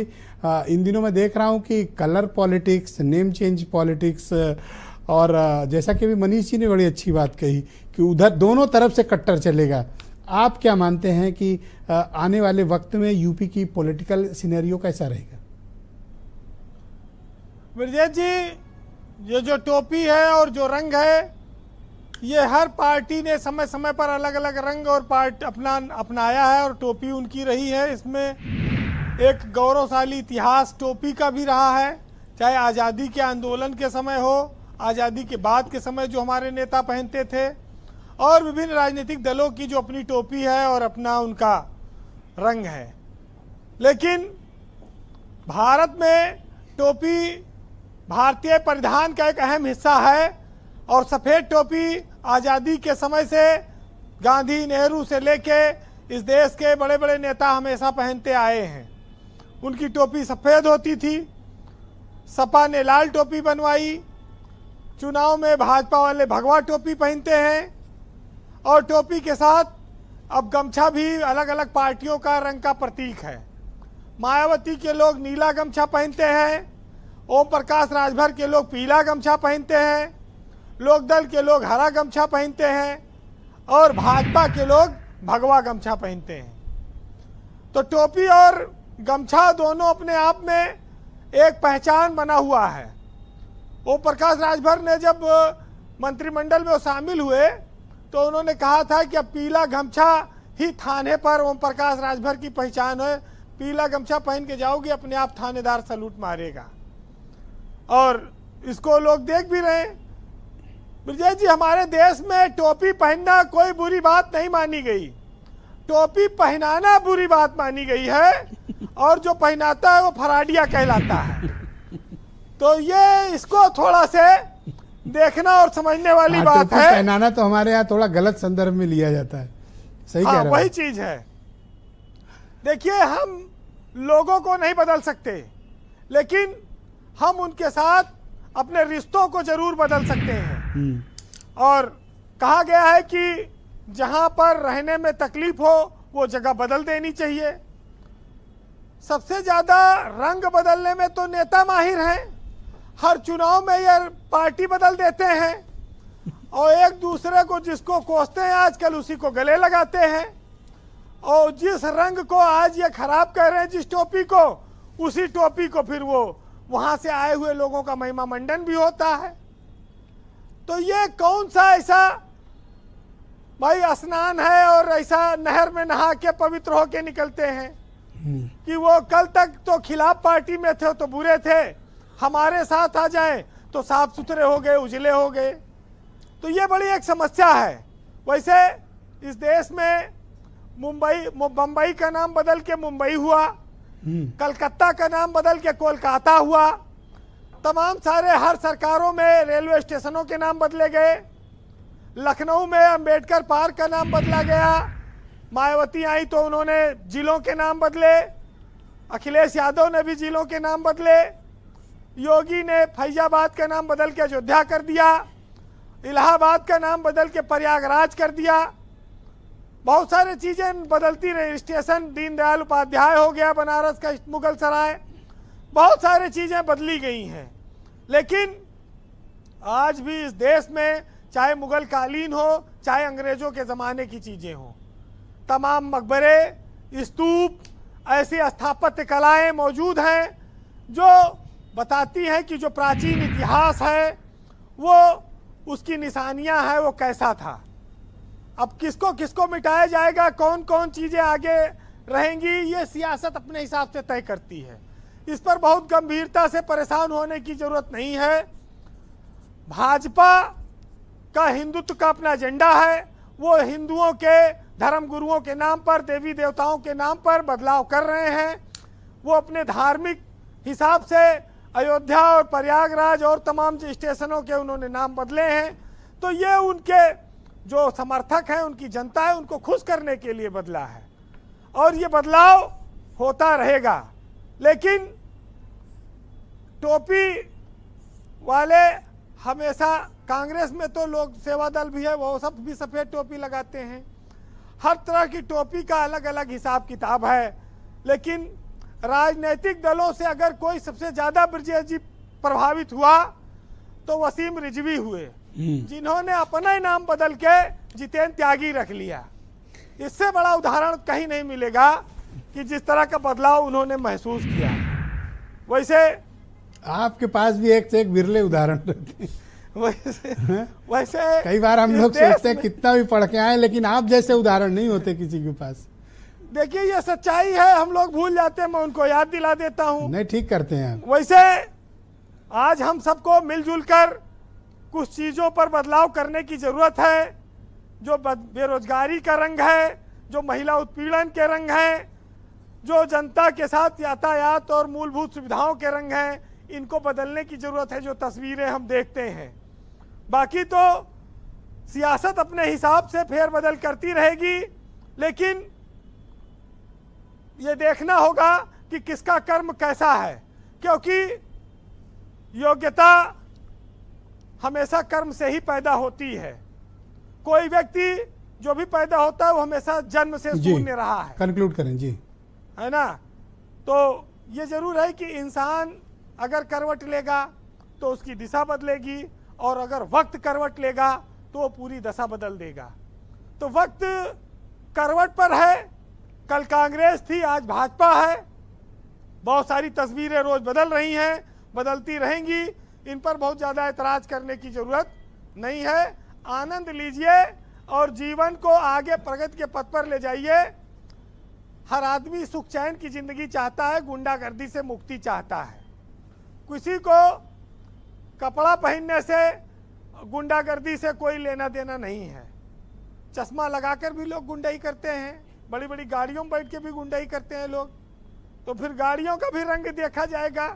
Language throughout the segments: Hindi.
इन दिनों मैं देख रहा हूँ कि colour politics name change politics और जैसा कि भी मनीष जी ने बड़ी अच्छी बात कही कि उधर दोनों तरफ से कट्टर चलेगा आप क्या मानते हैं कि आने वाले वक्त में यूपी की पॉलिटिकल सिनेरियो कैसा रहेगा विजय जी ये जो टोपी है और जो रंग है ये हर पार्टी ने समय समय पर अलग अलग रंग और पार्ट अपना अपनाया है और टोपी उनकी रही है इसमें एक गौरवशाली इतिहास टोपी का भी रहा है चाहे आज़ादी के आंदोलन के समय हो आज़ादी के बाद के समय जो हमारे नेता पहनते थे और विभिन्न राजनीतिक दलों की जो अपनी टोपी है और अपना उनका रंग है लेकिन भारत में टोपी भारतीय परिधान का एक अहम हिस्सा है और सफ़ेद टोपी आज़ादी के समय से गांधी नेहरू से लेके इस देश के बड़े बड़े नेता हमेशा पहनते आए हैं उनकी टोपी सफ़ेद होती थी सपा ने लाल टोपी बनवाई चुनाव में भाजपा वाले भगवा टोपी पहनते हैं और टोपी के साथ अब गमछा भी अलग अलग पार्टियों का रंग का प्रतीक है मायावती के लोग नीला गमछा पहनते हैं ओम प्रकाश राजभर के लोग पीला गमछा पहनते हैं लोकदल के लोग हरा गमछा पहनते हैं और भाजपा के लोग भगवा गमछा पहनते हैं तो टोपी और गमछा दोनों अपने आप में एक पहचान बना हुआ है वो प्रकाश राजभर ने जब मंत्रिमंडल में शामिल हुए तो उन्होंने कहा था कि अब पीला गमछा ही थाने पर ओम प्रकाश राजभर की पहचान है पीला गमछा पहन के जाओगे अपने आप थानेदार सलूट मारेगा और इसको लोग देख भी रहे हैं ब्रजेश जी हमारे देश में टोपी पहनना कोई बुरी बात नहीं मानी गई टोपी पहनाना बुरी बात मानी गई है और जो पहनाता है वो फराडिया कहलाता है तो ये इसको थोड़ा से देखना और समझने वाली आ, हाँ, बात है पहनाना तो हमारे यहाँ थोड़ा गलत संदर्भ में लिया जाता है सही हाँ, कह रहा वही चीज है देखिए हम लोगों को नहीं बदल सकते लेकिन हम उनके साथ अपने रिश्तों को जरूर बदल सकते हैं हम्म। और कहा गया है कि जहां पर रहने में तकलीफ हो वो जगह बदल देनी चाहिए सबसे ज़्यादा रंग बदलने में तो नेता माहिर हैं हर चुनाव में ये पार्टी बदल देते हैं और एक दूसरे को जिसको कोसते हैं आजकल उसी को गले लगाते हैं और जिस रंग को आज ये खराब कर रहे हैं जिस टोपी को उसी टोपी को फिर वो वहाँ से आए हुए लोगों का महिमा मंडन भी होता है तो ये कौन सा ऐसा भाई स्नान है और ऐसा नहर में नहा के पवित्र होके निकलते हैं हम्म। कि वो कल तक तो खिलाफ पार्टी में थे तो बुरे थे हमारे साथ आ जाए तो साफ सुथरे हो गए उजले हो गए तो ये बड़ी एक समस्या है वैसे इस देश में मुंबई बम्बई का नाम बदल के मुंबई हुआ हम्म। कलकत्ता का नाम बदल के कोलकाता हुआ तमाम सारे हर सरकारों में रेलवे स्टेशनों के नाम बदले गए लखनऊ में अंबेडकर पार्क का नाम बदला गया मायावती आई तो उन्होंने जिलों के नाम बदले अखिलेश यादव ने भी जिलों के नाम बदले योगी ने फैजाबाद का नाम बदल के अयोध्या कर दिया इलाहाबाद का नाम बदल के प्रयागराज कर दिया बहुत सारी चीज़ें बदलती रही स्टेशन दीनदयाल उपाध्याय हो गया बनारस का मुगल सराय बहुत सारी चीज़ें बदली गई हैं लेकिन आज भी इस देश में चाहे मुग़ल कालीन हो चाहे अंग्रेज़ों के ज़माने की चीज़ें हों तमाम मकबरे स्तूप ऐसी स्थापत्य कलाएँ मौजूद हैं जो बताती हैं कि जो प्राचीन इतिहास है वो उसकी निशानियाँ हैं वो कैसा था अब किसको किसको मिटाया जाएगा कौन कौन चीज़ें आगे रहेंगी ये सियासत अपने हिसाब से तय करती है इस पर बहुत गंभीरता से परेशान होने की ज़रूरत नहीं है भाजपा का हिंदुत्व का अपना एजेंडा है वो हिंदुओं के धर्म गुरुओं के नाम पर देवी देवताओं के नाम पर बदलाव कर रहे हैं वो अपने धार्मिक हिसाब से अयोध्या और प्रयागराज और तमाम स्टेशनों के उन्होंने नाम बदले हैं तो ये उनके जो समर्थक हैं उनकी जनता है उनको खुश करने के लिए बदला है और ये बदलाव होता रहेगा लेकिन टोपी वाले हमेशा कांग्रेस में तो लोग सेवा दल भी है वो सब भी सफ़ेद टोपी लगाते हैं हर तरह की टोपी का अलग अलग हिसाब किताब है लेकिन राजनीतिक दलों से अगर कोई सबसे ज़्यादा ब्रजेश जी प्रभावित हुआ तो वसीम रिजवी हुए हम्म। जिन्होंने अपना ही नाम बदल के जितेंद्र त्यागी रख लिया इससे बड़ा उदाहरण कहीं नहीं मिलेगा कि जिस तरह का बदलाव उन्होंने महसूस किया वैसे आपके पास भी एक से एक बिरले उदाहरण रहते हैं वैसे वैसे कई बार हम लोग सोचते हैं कितना भी पढ़ के आए लेकिन आप जैसे उदाहरण नहीं होते किसी के पास देखिए ये सच्चाई है हम लोग भूल जाते हैं मैं उनको याद दिला देता हूँ नहीं ठीक करते हैं वैसे आज हम सबको मिलजुल कर कुछ चीज़ों पर बदलाव करने की ज़रूरत है जो बेरोजगारी का रंग है जो महिला उत्पीड़न के रंग है जो जनता के साथ यातायात और मूलभूत सुविधाओं के रंग है इनको बदलने की ज़रूरत है जो तस्वीरें हम देखते हैं बाकी तो सियासत अपने हिसाब से फेरबदल करती रहेगी लेकिन ये देखना होगा कि किसका कर्म कैसा है क्योंकि योग्यता हमेशा कर्म से ही पैदा होती है कोई व्यक्ति जो भी पैदा होता है वो हमेशा जन्म से शून्य रहा है कंक्लूड करें जी है ना तो ये जरूर है कि इंसान अगर करवट लेगा तो उसकी दिशा बदलेगी और अगर वक्त करवट लेगा तो पूरी दशा बदल देगा तो वक्त करवट पर है कल कांग्रेस थी आज भाजपा है बहुत सारी तस्वीरें रोज बदल रही हैं बदलती रहेंगी इन पर बहुत ज़्यादा एतराज करने की ज़रूरत नहीं है आनंद लीजिए और जीवन को आगे प्रगति के पथ पर ले जाइए हर आदमी सुख चैन की ज़िंदगी चाहता है गुंडागर्दी से मुक्ति चाहता है किसी को कपड़ा पहनने से गुंडागर्दी से कोई लेना देना नहीं है चश्मा लगाकर भी लोग गुंडाई करते हैं बड़ी बड़ी गाड़ियों में बैठ के भी गुंडाई करते हैं लोग तो फिर गाड़ियों का भी रंग देखा जाएगा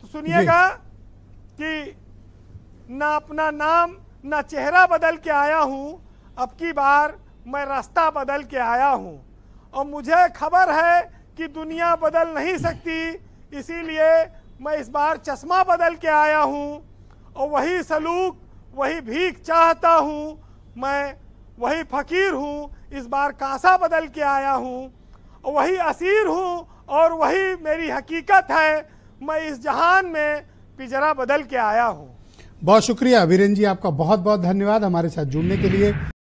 तो सुनिएगा कि ना अपना नाम ना चेहरा बदल के आया हूँ अब की बार मैं रास्ता बदल के आया हूं और मुझे खबर है कि दुनिया बदल नहीं सकती इसीलिए मैं इस बार चश्मा बदल के आया हूँ और वही सलूक वही भीख चाहता हूँ मैं वही फ़कीर हूँ इस बार कांसा बदल के आया हूँ वही असीर हूँ और वही मेरी हकीकत है मैं इस जहान में पिजरा बदल के आया हूँ बहुत शुक्रिया वीरेन जी आपका बहुत बहुत धन्यवाद हमारे साथ जुड़ने के लिए